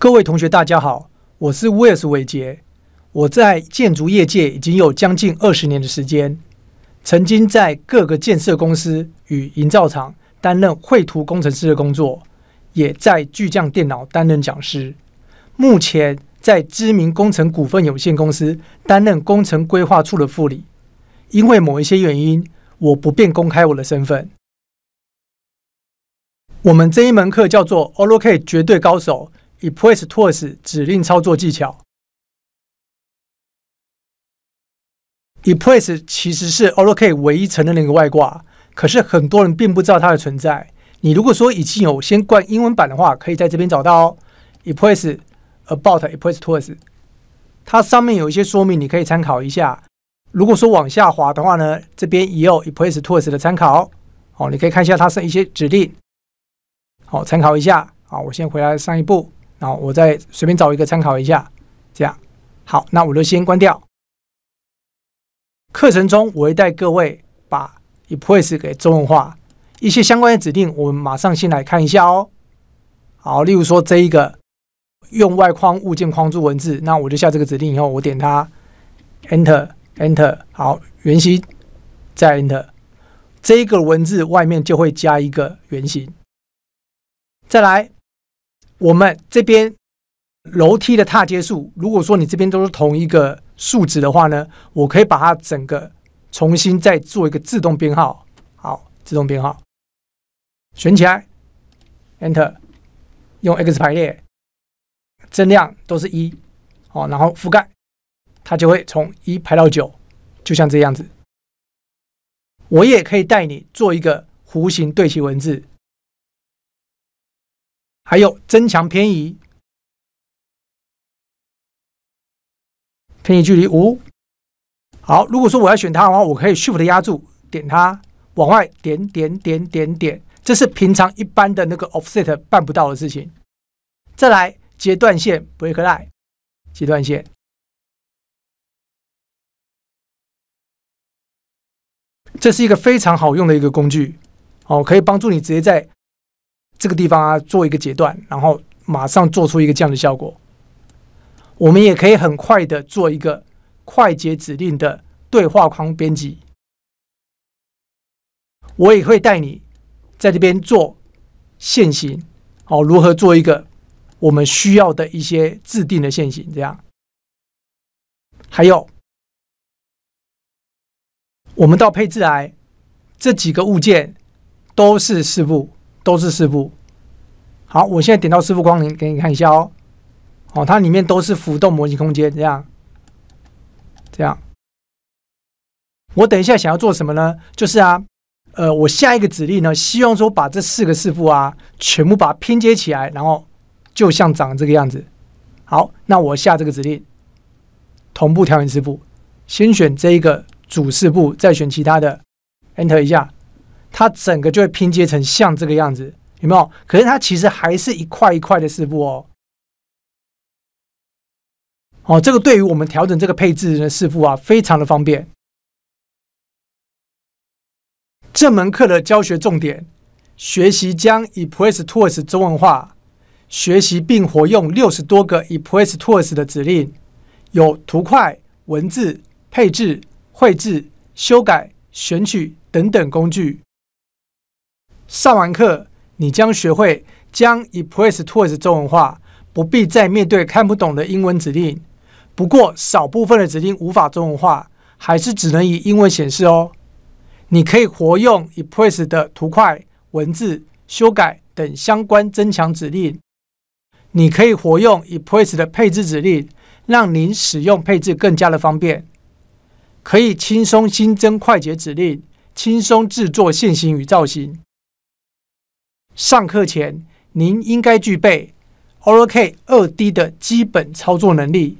各位同学，大家好，我是威 s 伟杰。我在建筑业界已经有将近二十年的时间，曾经在各个建设公司与营造厂担任绘图工程师的工作，也在巨匠电脑担任讲师。目前在知名工程股份有限公司担任工程规划处的副理。因为某一些原因，我不便公开我的身份。我们这一门课叫做《o r o c t e 绝对高手》。EPlace Tools 指令操作技巧。EPlace 其实是 OLK 唯一认的那个外挂，可是很多人并不知道它的存在。你如果说已经有先灌英文版的话，可以在这边找到哦。EPlace About EPlace Tools，它上面有一些说明，你可以参考一下。如果说往下滑的话呢，这边也有 EPlace Tools 的参考。哦，你可以看一下它是一些指令。好，参考一下。好，我先回来上一步。然后我再随便找一个参考一下，这样好。那我就先关掉。课程中我会带各位把 e p c s 给中文化，一些相关的指令，我们马上先来看一下哦。好，例如说这一个用外框物件框住文字，那我就下这个指令以后，我点它 Enter Enter，好圆形再 Enter，这一个文字外面就会加一个圆形。再来。我们这边楼梯的踏阶数，如果说你这边都是同一个数值的话呢，我可以把它整个重新再做一个自动编号，好，自动编号，选起来，Enter，用 X 排列，增量都是一，哦，然后覆盖，它就会从一排到九，就像这样子。我也可以带你做一个弧形对齐文字。还有增强偏移，偏移距离五。好，如果说我要选它的话，我可以 s h i f 的压住，点它，往外点点点点点，这是平常一般的那个 offset 办不到的事情。再来截断线 break line，截断线，这是一个非常好用的一个工具，哦，可以帮助你直接在。这个地方啊，做一个截断，然后马上做出一个这样的效果。我们也可以很快的做一个快捷指令的对话框编辑。我也会带你在这边做线型，哦，如何做一个我们需要的一些制定的线型？这样，还有我们到配置来，这几个物件都是四步。都是四步，好，我现在点到师傅光临给你看一下哦，哦，它里面都是浮动模拟空间，这样，这样。我等一下想要做什么呢？就是啊，呃，我下一个指令呢，希望说把这四个四步啊，全部把它拼接起来，然后就像长这个样子。好，那我下这个指令，同步调整四步，先选这一个主四步，再选其他的，Enter 一下。它整个就会拼接成像这个样子，有没有？可是它其实还是一块一块的视图哦。哦，这个对于我们调整这个配置的师傅啊，非常的方便。这门课的教学重点：学习将以 p r e e s t o i n s 中文化，学习并活用六十多个 p r e e s t o i n s 的指令，有图块、文字、配置、绘制、修改、选取等等工具。上完课，你将学会将 e m p r a c e Toys 中文化，不必再面对看不懂的英文指令。不过，少部分的指令无法中文化，还是只能以英文显示哦。你可以活用 e p r a c e 的图块、文字、修改等相关增强指令。你可以活用 e p r a c e 的配置指令，让您使用配置更加的方便。可以轻松新增快捷指令，轻松制作线型与造型。上课前，您应该具备 Oracle 二 D 的基本操作能力。